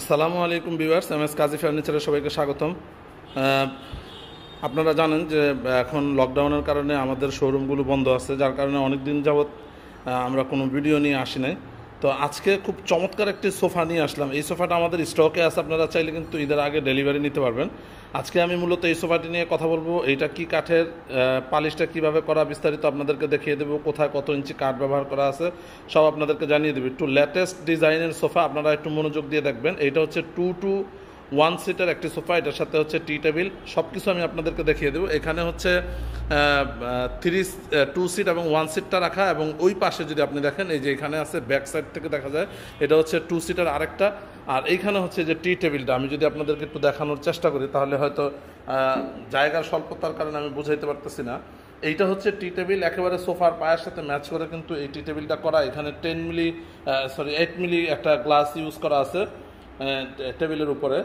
আসসালামু আলাইকুম বিভার্স M S কাজী ফার্নিচারে সবাইকে স্বাগতম আপনারা জানেন যে এখন লকডাউনের কারণে আমাদের শোরুমগুলো বন্ধ আছে যার কারণে অনেক দিন যাবৎ আমরা কোনো ভিডিও নিয়ে আসি নাই তো আজকে খুব চমৎকার একটি সোফা নিয়ে আসলাম এই সোফাটা আমাদের স্টকে আছে আপনারা চাইলে কিন্তু ঈদের আগে ডেলিভারি নিতে পারবেন আজকে আমি মূলত এই সোফাটি নিয়ে কথা বলবো এইটা কি কাঠের পালিশটা কিভাবে করা বিস্তারিত আপনাদেরকে দেখিয়ে দেবো কোথায় কত ইঞ্চি কাঠ ব্যবহার করা আছে সব আপনাদেরকে জানিয়ে দেবে একটু লেটেস্ট ডিজাইনের সোফা আপনারা একটু মনোযোগ দিয়ে দেখবেন এইটা হচ্ছে টু টু ওয়ান সিটার একটি সোফা এটার সাথে হচ্ছে টি টেবিল সব কিছু আমি আপনাদেরকে দেখিয়ে দেবো এখানে হচ্ছে থ্রি টু সিট এবং ওয়ান সিটটা রাখা এবং ওই পাশে যদি আপনি দেখেন এই যে এখানে আছে ব্যাক সাইড থেকে দেখা যায় এটা হচ্ছে টু সিটার আরেকটা আর এইখানে হচ্ছে যে টি টেবিলটা আমি যদি আপনাদেরকে একটু দেখানোর চেষ্টা করি তাহলে হয়তো জায়গার স্বল্পতার কারণে আমি বুঝাইতে পারতেছি না এইটা হচ্ছে টি টেবিল একেবারে সোফার পায়ের সাথে ম্যাচ করে কিন্তু এই টি টেবিলটা করা এখানে ten milli sorry eight milli একটা গ্লাস ইউজ করা আছে মানে, টেবিলের উপরে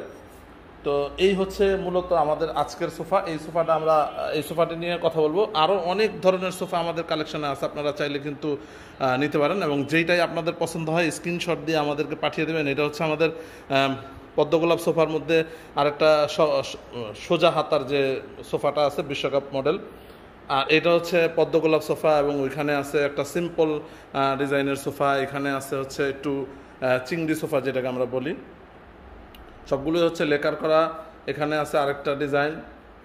তো এই হচ্ছে মূলত আমাদের আজকের সোফা এই সোফাটা আমরা এই সোফাটি নিয়ে কথা বলবো আরও অনেক ধরনের সোফা আমাদের কালেকশানে আছে আপনারা চাইলে কিন্তু নিতে পারেন এবং যেইটাই আপনাদের পছন্দ হয় স্ক্রিনশট দিয়ে আমাদেরকে পাঠিয়ে দেবেন এটা হচ্ছে আমাদের পদ্মগোলাপ সোফার মধ্যে আরেকটা সোজা হাতার যে সোফাটা আছে বিশ্বকাপ মডেল আর এটা হচ্ছে পদ্মগোলাপ সোফা এবং ওইখানে আছে একটা সিম্পল ডিজাইনের সোফা এখানে আছে হচ্ছে একটু চিংড়ি সোফা যেটাকে আমরা বলি সবগুলো হচ্ছে লেকার করা এখানে আছে আরেকটা ডিজাইন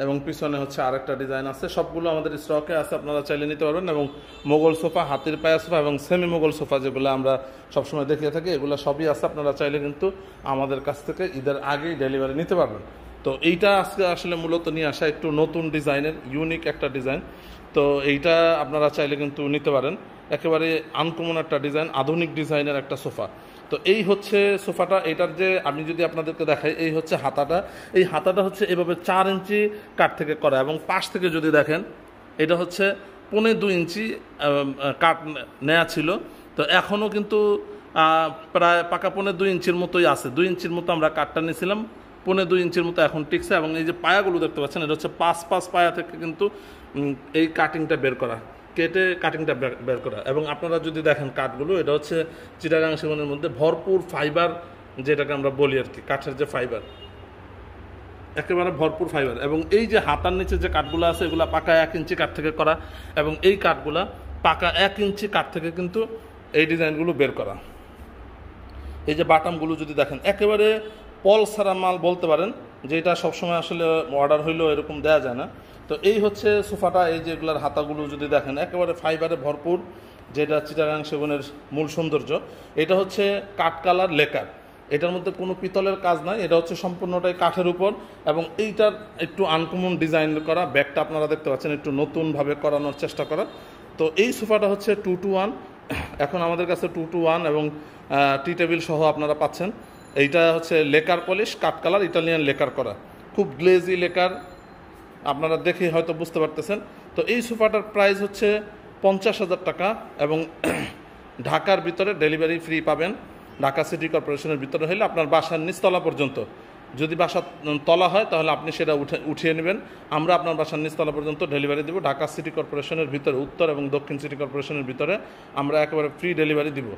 এবং পিছনে হচ্ছে আরেকটা ডিজাইন আছে সবগুলো আমাদের স্টকে আছে আপনারা চাইলে নিতে পারবেন এবং মোগল সোফা হাতির পায়া সোফা এবং সেমি মোগল সোফা যেগুলো আমরা সবসময় দেখিয়ে থাকি এগুলো সবই আছে আপনারা চাইলে কিন্তু আমাদের কাছ থেকে ঈদের আগেই ডেলিভারি নিতে পারবেন তো এইটা আজকে আসলে মূলত নিয়ে আসা একটু নতুন ডিজাইনের ইউনিক একটা ডিজাইন তো এইটা আপনারা চাইলে কিন্তু নিতে পারেন একেবারে আনকমন একটা ডিজাইন আধুনিক ডিজাইনের একটা সোফা তো এই হচ্ছে সোফাটা এটার যে আমি যদি আপনাদেরকে দেখাই এই হচ্ছে হাতাটা এই হাতাটা হচ্ছে এভাবে চার ইঞ্চি কাঠ থেকে করা এবং পাশ থেকে যদি দেখেন এটা হচ্ছে পনে দু ইঞ্চি কাঠ নেয়া ছিল তো এখনও কিন্তু প্রায় পাকা পনে দুই ইঞ্চির মতোই আছে দুই ইঞ্চির মতো আমরা কাঠটা নিয়েছিলাম পনে দুই ইঞ্চির মতো এখন টিকছে এবং এই যে পায়াগুলো দেখতে পাচ্ছেন এটা হচ্ছে পাঁচ পাঁচ পায়া থেকে কিন্তু এই কাটিংটা বের করা কেটে কাটিংটা বের করা এবং আপনারা যদি দেখেন কাঠগুলো এটা হচ্ছে চিটাগাং সেগুনের মধ্যে ভরপুর ফাইবার যেটাকে আমরা বলি আর কি কাঠের যে ফাইবার একেবারে ভরপুর ফাইবার এবং এই যে হাতার নিচে যে কাঠগুলো আছে এগুলো পাকা এক ইঞ্চি কাঠ থেকে করা এবং এই কাঠগুলা পাকা এক ইঞ্চি কাঠ থেকে কিন্তু এই ডিজাইনগুলো বের করা এই যে বাটামগুলো যদি দেখেন একেবারে পল সারা মাল বলতে পারেন যেটা সবসময় আসলে অর্ডার হইলেও এরকম দেওয়া যায় না তো এই হচ্ছে সোফাটা এই যেগুলোর হাতাগুলো যদি দেখেন একেবারে ফাইবারে ভরপুর যেটা চিটাগাং সেগুনের মূল সৌন্দর্য এটা হচ্ছে কাঠ কালার লেকার এটার মধ্যে কোনো পিতলের কাজ নাই এটা হচ্ছে সম্পূর্ণটাই কাঠের উপর এবং এইটার একটু আনকমন ডিজাইন করা ব্যাগটা আপনারা দেখতে পাচ্ছেন একটু নতুনভাবে করানোর চেষ্টা করা তো এই সোফাটা হচ্ছে টু টু ওয়ান এখন আমাদের কাছে টু টু ওয়ান এবং টি টেবিল সহ আপনারা পাচ্ছেন এইটা হচ্ছে লেকার পলিশ কাঠ কালার ইটালিয়ান লেকার করা খুব গ্লেজি লেকার আপনারা দেখে হয়তো বুঝতে পারতেছেন তো এই সোফাটার প্রাইস হচ্ছে পঞ্চাশ হাজার টাকা এবং ঢাকার ভিতরে ডেলিভারি ফ্রি পাবেন ঢাকা সিটি কর্পোরেশনের ভিতরে হলে আপনার বাসার নিচতলা পর্যন্ত যদি বাসা তলা হয় তাহলে আপনি সেটা উঠে উঠিয়ে নেবেন আমরা আপনার বাসার নিচতলা পর্যন্ত ডেলিভারি দেবো ঢাকা সিটি কর্পোরেশনের ভিতরে উত্তর এবং দক্ষিণ সিটি কর্পোরেশনের ভিতরে আমরা একেবারে ফ্রি ডেলিভারি দিব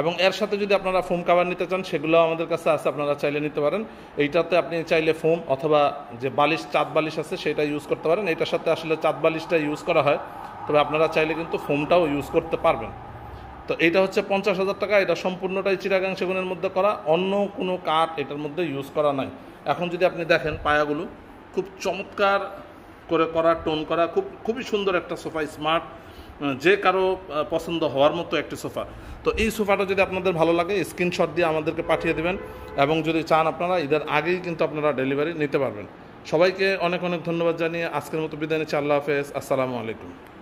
এবং এর সাথে যদি আপনারা ফোম কাভার নিতে চান সেগুলো আমাদের কাছে আছে আপনারা চাইলে নিতে পারেন এইটাতে আপনি চাইলে ফোম অথবা যে বালিশ চাঁদ বালিশ আছে সেটা ইউজ করতে পারেন এটার সাথে আসলে চাঁদ বালিশটা ইউজ করা হয় তবে আপনারা চাইলে কিন্তু ফোমটাও ইউজ করতে পারবেন তো এটা হচ্ছে পঞ্চাশ হাজার টাকা এটা সম্পূর্ণটাই চিরাগাং সেগুনের মধ্যে করা অন্য কোনো কাঠ এটার মধ্যে ইউজ করা নাই এখন যদি আপনি দেখেন পায়াগুলো খুব চমৎকার করে করা টোন করা খুব খুবই সুন্দর একটা সোফা স্মার্ট যে কারো পছন্দ হওয়ার মতো একটি সোফা তো এই সোফাটা যদি আপনাদের ভালো লাগে স্ক্রিনশট দিয়ে আমাদেরকে পাঠিয়ে দেবেন এবং যদি চান আপনারা ঈদের আগেই কিন্তু আপনারা ডেলিভারি নিতে পারবেন সবাইকে অনেক অনেক ধন্যবাদ জানিয়ে আজকের মতো বিদায় নিচ্ছি আল্লাহ হাফেজ আসসালামু আলাইকুম